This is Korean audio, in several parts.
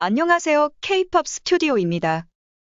안녕하세요. K-팝 스튜디오입니다.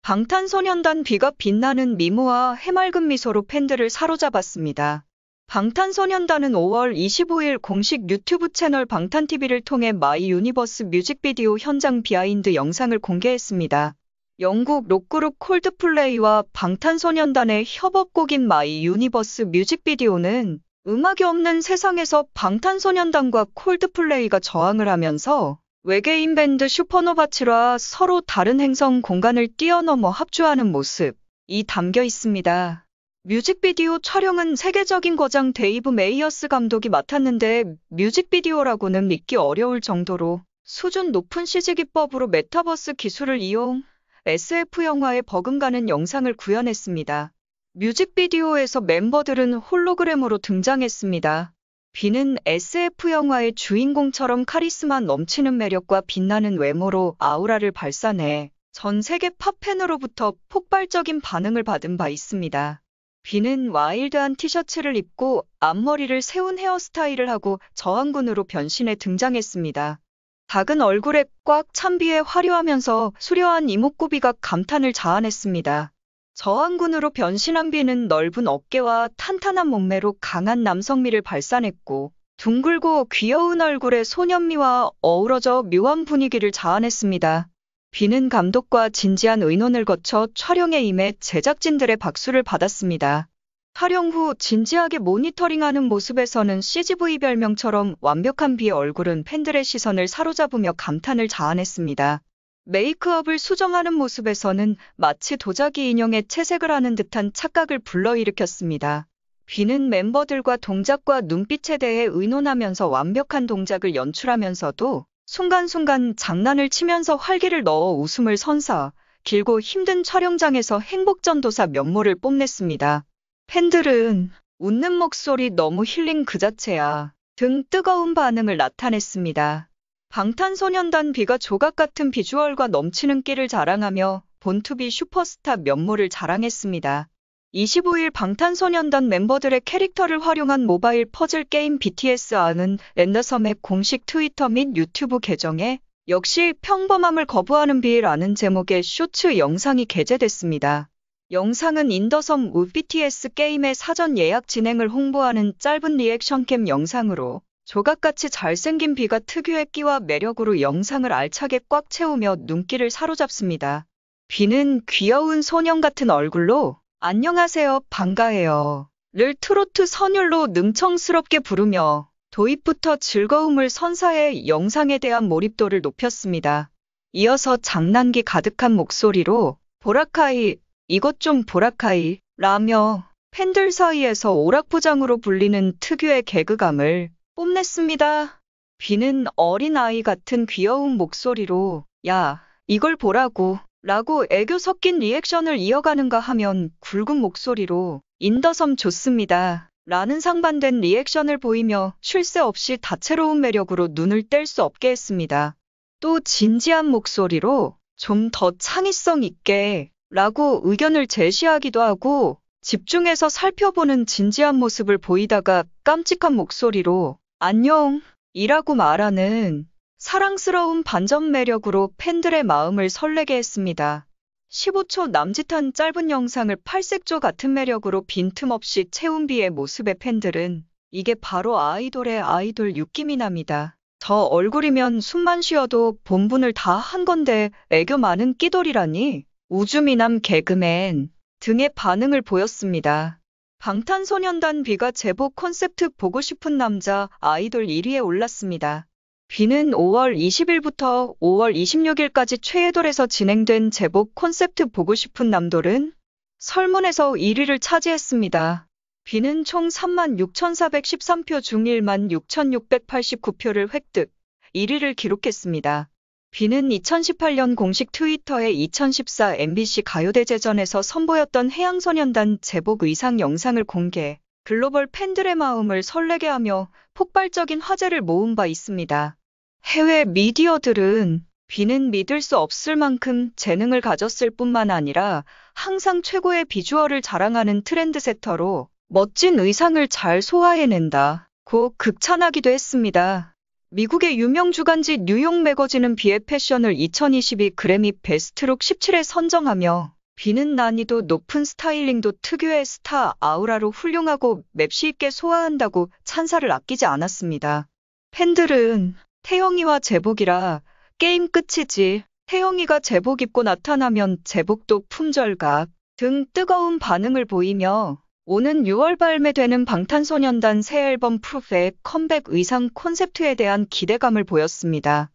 방탄소년단 비가 빛나는 미모와 해맑은 미소로 팬들을 사로잡았습니다. 방탄소년단은 5월 25일 공식 유튜브 채널 방탄TV를 통해 마이 유니버스 뮤직비디오 현장 비하인드 영상을 공개했습니다. 영국 록그룹 콜드플레이와 방탄소년단의 협업곡인 마이 유니버스 뮤직비디오는 음악이 없는 세상에서 방탄소년단과 콜드플레이가 저항을 하면서 외계인 밴드 슈퍼노바츠라 서로 다른 행성 공간을 뛰어넘어 합주하는 모습이 담겨 있습니다. 뮤직비디오 촬영은 세계적인 거장 데이브 메이어스 감독이 맡았는데 뮤직비디오라고는 믿기 어려울 정도로 수준 높은 CG 기법으로 메타버스 기술을 이용 SF 영화에 버금가는 영상을 구현했습니다. 뮤직비디오에서 멤버들은 홀로그램으로 등장했습니다. 비는 SF 영화의 주인공처럼 카리스마 넘치는 매력과 빛나는 외모로 아우라를 발산해 전 세계 팝팬으로부터 폭발적인 반응을 받은 바 있습니다. 비는 와일드한 티셔츠를 입고 앞머리를 세운 헤어스타일을 하고 저항군으로 변신해 등장했습니다. 작은 얼굴에 꽉찬 비에 화려하면서 수려한 이목구비가 감탄을 자아냈습니다. 저항군으로 변신한 비는 넓은 어깨와 탄탄한 몸매로 강한 남성미를 발산했고 둥글고 귀여운 얼굴의 소년미와 어우러져 묘한 분위기를 자아냈습니다. 비는 감독과 진지한 의논을 거쳐 촬영에 임해 제작진들의 박수를 받았습니다. 촬영 후 진지하게 모니터링하는 모습에서는 CGV 별명처럼 완벽한 비의 얼굴은 팬들의 시선을 사로잡으며 감탄을 자아냈습니다. 메이크업을 수정하는 모습에서는 마치 도자기 인형에 채색을 하는 듯한 착각을 불러일으켰습니다. 귀는 멤버들과 동작과 눈빛에 대해 의논하면서 완벽한 동작을 연출하면서도 순간순간 장난을 치면서 활기를 넣어 웃음을 선사 길고 힘든 촬영장에서 행복전도사 면모를 뽐냈습니다. 팬들은 웃는 목소리 너무 힐링 그 자체야 등 뜨거운 반응을 나타냈습니다. 방탄소년단 비가 조각 같은 비주얼과 넘치는 끼를 자랑하며 본투비 슈퍼스타 면모를 자랑했습니다. 25일 방탄소년단 멤버들의 캐릭터를 활용한 모바일 퍼즐 게임 BTS 아는 랜더섬의 공식 트위터 및 유튜브 계정에 역시 평범함을 거부하는 비라는 제목의 쇼츠 영상이 게재됐습니다. 영상은 인더섬 우 BTS 게임의 사전 예약 진행을 홍보하는 짧은 리액션캠 영상으로 조각같이 잘생긴 비가 특유의 끼와 매력으로 영상을 알차게 꽉 채우며 눈길을 사로잡습니다. 비는 귀여운 소년 같은 얼굴로 안녕하세요 반가해요 를 트로트 선율로 능청스럽게 부르며 도입부터 즐거움을 선사해 영상에 대한 몰입도를 높였습니다. 이어서 장난기 가득한 목소리로 보라카이 이것 좀 보라카이 라며 팬들 사이에서 오락부장으로 불리는 특유의 개그감을 뽐냈습니다. 비는 어린아이 같은 귀여운 목소리로 야, 이걸 보라고 라고 애교 섞인 리액션을 이어가는가 하면 굵은 목소리로 인더섬 좋습니다. 라는 상반된 리액션을 보이며 쉴 새 없이 다채로운 매력으로 눈을 뗄 수 없게 했습니다. 또 진지한 목소리로 좀 더 창의성 있게 라고 의견을 제시하기도 하고 집중해서 살펴보는 진지한 모습을 보이다가 깜찍한 목소리로 안녕, 이라고 말하는 사랑스러운 반전 매력으로 팬들의 마음을 설레게 했습니다. 15초 남짓한 짧은 영상을 팔색조 같은 매력으로 빈틈없이 채운 비의 모습의 팬들은 이게 바로 아이돌의 아이돌 육김이 납니다. 저 얼굴이면 숨만 쉬어도 본분을 다 한 건데 애교 많은 끼돌이라니 우주미남 개그맨 등의 반응을 보였습니다. 방탄소년단 비가 제복 콘셉트 보고 싶은 남자 아이돌 1위에 올랐습니다. 비는 5월 20일부터 5월 26일까지 최애돌에서 진행된 제복 콘셉트 보고 싶은 남돌은 설문에서 1위를 차지했습니다. 비는 총 36,413표 중 16,689표를 만 획득, 1위를 기록했습니다. B는 2018년 공식 트위터에 2014 MBC 가요대제전에서 선보였던 해양소년단 제복 의상 영상을 공개, 글로벌 팬들의 마음을 설레게 하며 폭발적인 화제를 모은 바 있습니다. 해외 미디어들은 B는 믿을 수 없을 만큼 재능을 가졌을 뿐만 아니라 항상 최고의 비주얼을 자랑하는 트렌드세터로 멋진 의상을 잘 소화해낸다. 고 극찬하기도 했습니다. 미국의 유명 주간지 뉴욕 매거진은 비의 패션을 2022 그래미 베스트룩 17에 선정하며 비는 난이도 높은 스타일링도 특유의 스타 아우라로 훌륭하고 맵시 있게 소화한다고 찬사를 아끼지 않았습니다. 팬들은 태영이와 제복이라 게임 끝이지 태영이가 제복 입고 나타나면 제복도 품절각 등 뜨거운 반응을 보이며 오는 6월 발매되는 방탄소년단 새 앨범 프로프의 컴백 의상 콘셉트에 대한 기대감을 보였습니다.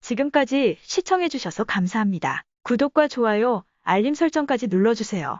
지금까지 시청해주셔서 감사합니다. 구독과 좋아요, 알림 설정까지 눌러주세요.